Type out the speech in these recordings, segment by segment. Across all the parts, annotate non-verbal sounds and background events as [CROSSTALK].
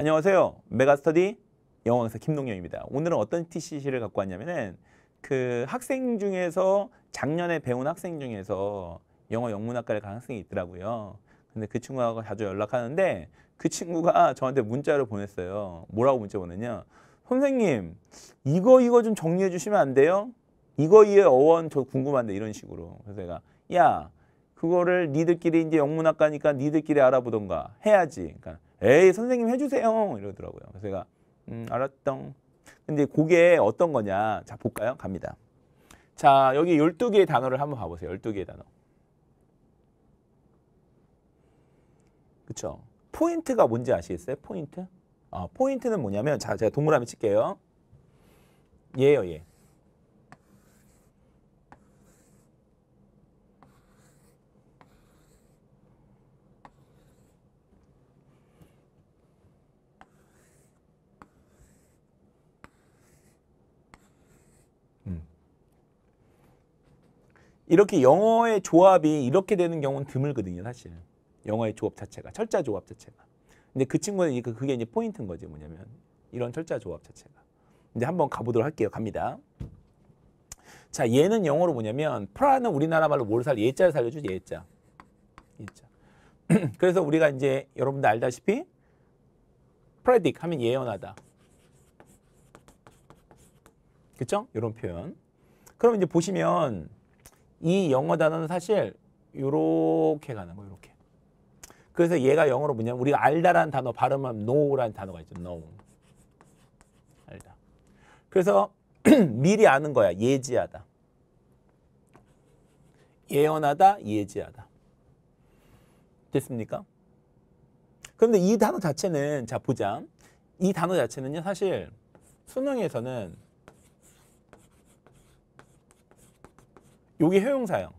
안녕하세요. 메가스터디 영어 강사 김동영입니다. 오늘은 어떤 TCC를 갖고 왔냐면은 그 학생 중에서 작년에 배운 학생 중에서 영어 영문학과를 간 학생이 있더라고요. 근데 그 친구하고 자주 연락하는데 그 친구가 저한테 문자를 보냈어요. 뭐라고 문자 보냈냐? 선생님, 이거 이거 좀 정리해 주시면 안 돼요? 이거 이의 어원 저 궁금한데 이런 식으로. 그래서 내가 야, 그거를 니들끼리 이제 영문학과니까 니들끼리 알아보던가 해야지. 그러니까 에이 선생님 해주세요 이러더라고요. 그래서 제가 음 알았던. 근데 그게 어떤 거냐 자 볼까요? 갑니다. 자 여기 12개의 단어를 한번 봐보세요. 12개의 단어. 그쵸? 포인트가 뭔지 아시겠어요? 포인트? 아, 포인트는 뭐냐면 자 제가 동그라미 칠게요. 얘예요 얘. 예. 이렇게 영어의 조합이 이렇게 되는 경우는 드물거든요, 사실. 영어의 조합 자체가, 철자 조합 자체가. 근데 그 친구는 이제 그게 이제 포인트인 거지, 뭐냐면. 이런 철자 조합 자체가. 이제 한번 가보도록 할게요. 갑니다. 자, 얘는 영어로 뭐냐면, 프라는 우리나라 말로 뭘 살, 예자를 살려주지, 예자. 예자. [CLEARS THROAT] 그래서 우리가 이제 여러분들 알다시피, 프 r e d i c 하면 예언하다. 그쵸? 이런 표현. 그럼 이제 보시면, 이 영어 단어는 사실 요렇게 가는 거예요. 이렇게. 그래서 얘가 영어로 뭐냐면 우리가 알다라는 단어 발음하면 know라는 단어가 있죠. know. 알다. 그래서 [CLEARS THROAT] 미리 아는 거야. 예지하다. 예언하다, 예지하다. 됐습니까? 그런데 이 단어 자체는 자 보자. 이 단어 자체는요. 사실 수능에서는 요게 효용사형.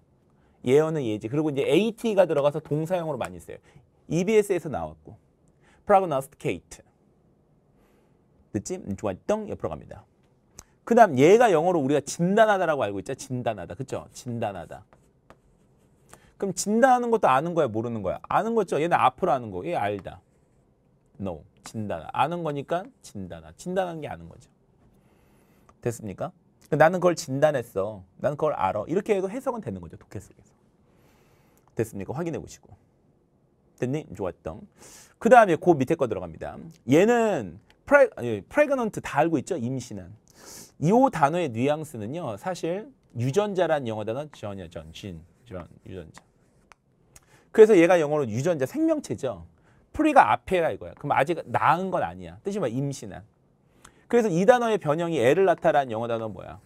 예언은 예지. 그리고 이제 at가 들어가서 동사형으로 많이 써요. EBS에서 나왔고. prognosticate. 느낌? 좋았던 옆으로 갑니다. 그 다음 얘가 영어로 우리가 진단하다라고 알고 있죠. 진단하다. 그쵸? 진단하다. 그럼 진단하는 것도 아는 거야 모르는 거야? 아는 거죠. 얘는 앞으로 아는 거. 얘 알다. No. 진단하. 아는 거니까 진단하. 진단하는 게 아는 거죠. 됐습니까? 나는 그걸 진단했어. 나는 그걸 알아. 이렇게 해도 해석은 되는 거죠. 독해 속에서. 됐습니까? 확인해 보시고. 됐니? 좋았던. 그 다음에 그 밑에 거 들어갑니다. 얘는 프레, 아그넌트다 알고 있죠? 임신한. 이 단어의 뉘앙스는요. 사실 유전자란 영어 단어 전혀 전신 전 유전자. 그래서 얘가 영어로 유전자 생명체죠. 프리가 앞에라 이거야. 그럼 아직 나은건 아니야. 뜻이 뭐 임신한. 그래서 이 단어의 변형이 애를 나타난 영어 단어 는 뭐야?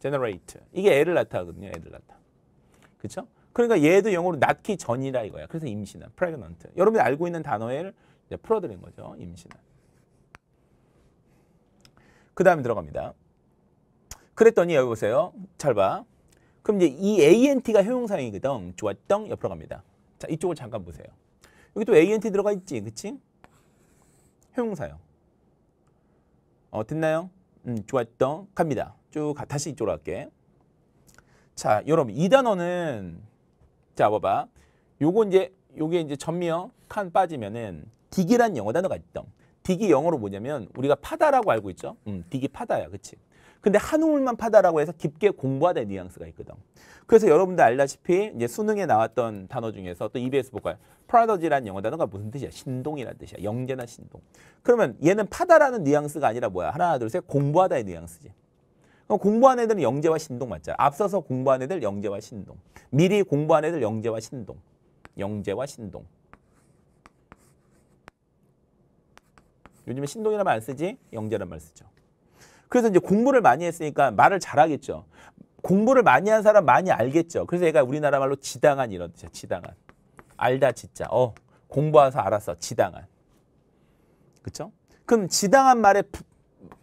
generate. 이게 애를 나타거든요. 애를 나타. 그렇 그러니까 얘도 영어로 낳기 전이라 이거야. 그래서 임신한, pregnant. 여러분이 알고 있는 단어를 풀어드린 거죠. 임신한. 그 다음에 들어갑니다. 그랬더니 여기 보세요. 잘 봐. 그럼 이제 이 ANT가 효용사이거든. 좋았던 옆으로 갑니다. 자, 이쪽을 잠깐 보세요. 여기 또 ANT 들어가 있지, 그치? 효용사요. 어, 됐나요? 음, 좋았던 갑니다. 쭉 다시 이쪽으로 갈게. 자, 여러분 이 단어는 자, 봐봐. 요거 이제 요게 이제 전미어 칸 빠지면은 디기란 영어 단어가 있던. 디기 영어로 뭐냐면 우리가 파다라고 알고 있죠. 음, 디기 파다야. 그치 근데 한 우물만 파다라고 해서 깊게 공부하다의 뉘앙스가 있거든. 그래서 여러분들 알다시피 이제 수능에 나왔던 단어 중에서 또 EBS 보컬 프라더지라는 영어 단어가 무슨 뜻이야? 신동이라는 뜻이야. 영재나 신동. 그러면 얘는 파다라는 뉘앙스가 아니라 뭐야? 하나 둘셋 공부하다의 뉘앙스지. 공부한 애들은 영재와 신동 맞잖아. 앞서서 공부한 애들 영재와 신동. 미리 공부한 애들 영재와 신동. 영재와 신동. 요즘에 신동이라말안 쓰지? 영재란 말 쓰죠. 그래서 이제 공부를 많이 했으니까 말을 잘하겠죠. 공부를 많이 한 사람 많이 알겠죠. 그래서 얘가 우리나라 말로 지당한 이런 뜻이야. 지당한. 알다 진짜. 어 공부해서 알았어. 지당한. 그쵸? 그럼 지당한 말의 부,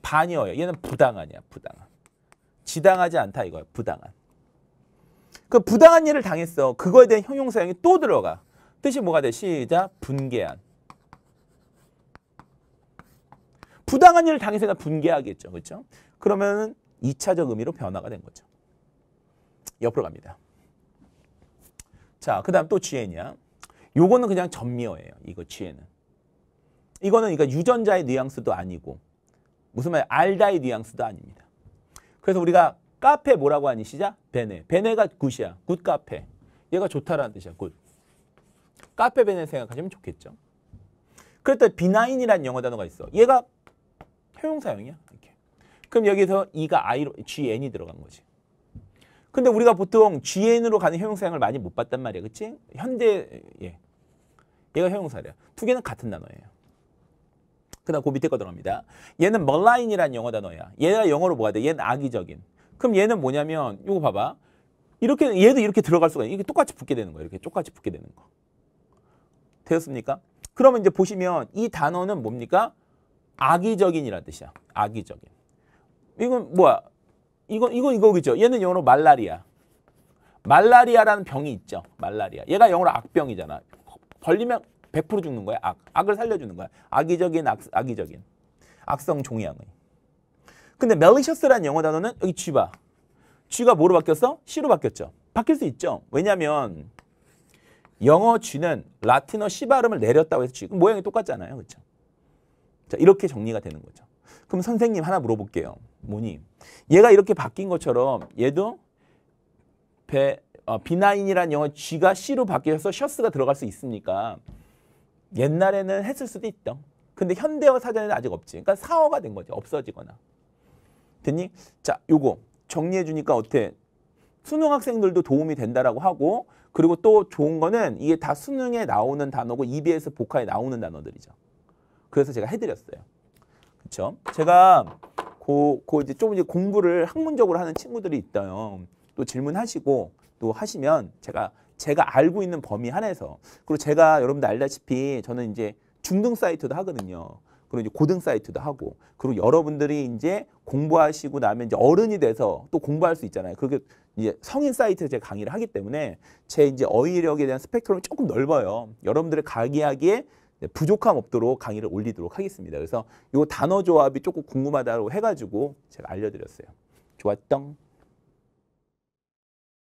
반이어요. 얘는 부당한이야. 부당한. 지당하지 않다 이거야. 부당한. 그 부당한 일을 당했어. 그거에 대한 형용사형이 또 들어가. 뜻이 뭐가 돼? 시작. 분개한. 부당한 일을 당해서 분개하겠죠. 그렇죠? 그러면 2차적 의미로 변화가 된 거죠. 옆으로 갑니다. 자, 그 다음 또 지혜냐. 요거는 그냥 전미어예요. 이거 지혜는. 이거는 그러니까 유전자의 뉘앙스도 아니고 무슨 말 알다의 뉘앙스도 아닙니다. 그래서 우리가 카페 뭐라고 하니 시작? 베네. 베네가 굿이야. 굿 카페. 얘가 좋다라는 뜻이야. 굿. 카페 베네 생각하시면 좋겠죠. 그랬더니 비나인이라는 영어 단어가 있어. 얘가 형용사형이야. 이렇게. 그럼 여기서 이가 i로 gn이 들어간 거지. 근데 우리가 보통 gn으로 가는 형용사형을 많이 못 봤단 말이야. 그치? 현대 예. 얘가 형용사래요. 두 개는 같은 단어예요. 그 다음 그 밑에 거 들어갑니다. 얘는 멀라인이라는 영어 단어야. 얘가 영어로 뭐가 돼? 얘는 악의적인. 그럼 얘는 뭐냐면 요거 봐봐. 이렇게 얘도 이렇게 들어갈 수가 있어. 이게 똑같이 붙게 되는 거예 이렇게 똑같이 붙게 되는 거. 되었습니까? 그러면 이제 보시면 이 단어는 뭡니까? 악의적인이라는 뜻이야. 악의적인. 이건 뭐야? 이건 이건 이거겠죠. 얘는 영어로 말라리아. 말라리아라는 병이 있죠. 말라리아. 얘가 영어로 악병이잖아. 걸리면 100% 죽는 거야. 악. 악을 살려주는 거야. 악의적인 악, 악의적인. 악성 종양의. 근데 malicious라는 영어 단어는 여기 쥐봐. 쥐가 뭐로 바뀌었어? C로 바뀌었죠. 바뀔 수 있죠. 왜냐하면 영어 쥐는 라틴어 C 발음을 내렸다고 해서 쥐. 모양이 똑같잖아요. 그렇죠? 자, 이렇게 정리가 되는 거죠. 그럼 선생님 하나 물어볼게요. 뭐니? 얘가 이렇게 바뀐 것처럼 얘도 배, 어, B9이라는 영어 G가 C로 바뀌어서 셔스가 들어갈 수 있습니까? 옛날에는 했을 수도 있죠 근데 현대어 사전에는 아직 없지. 그러니까 사어가 된 거죠. 없어지거나. 됐니? 자, 요거 정리해 주니까 어때? 수능 학생들도 도움이 된다라고 하고 그리고 또 좋은 거는 이게 다 수능에 나오는 단어고 EBS 복화에 나오는 단어들이죠. 그래서 제가 해드렸어요. 그렇 제가 고, 고 이제 좀 이제 공부를 학문적으로 하는 친구들이 있어요. 또 질문하시고 또 하시면 제가 제가 알고 있는 범위 한에서 그리고 제가 여러분들 알다시피 저는 이제 중등 사이트도 하거든요. 그리고 이제 고등 사이트도 하고 그리고 여러분들이 이제 공부하시고 나면 이제 어른이 돼서 또 공부할 수 있잖아요. 그게 이제 성인 사이트에 제 강의를 하기 때문에 제 이제 어휘력에 대한 스펙트럼이 조금 넓어요. 여러분들의 강의하기에 네, 부족함 없도록 강의를 올리도록 하겠습니다. 그래서 이 단어 조합이 조금 궁금하다고 해가지고 제가 알려드렸어요. 좋았던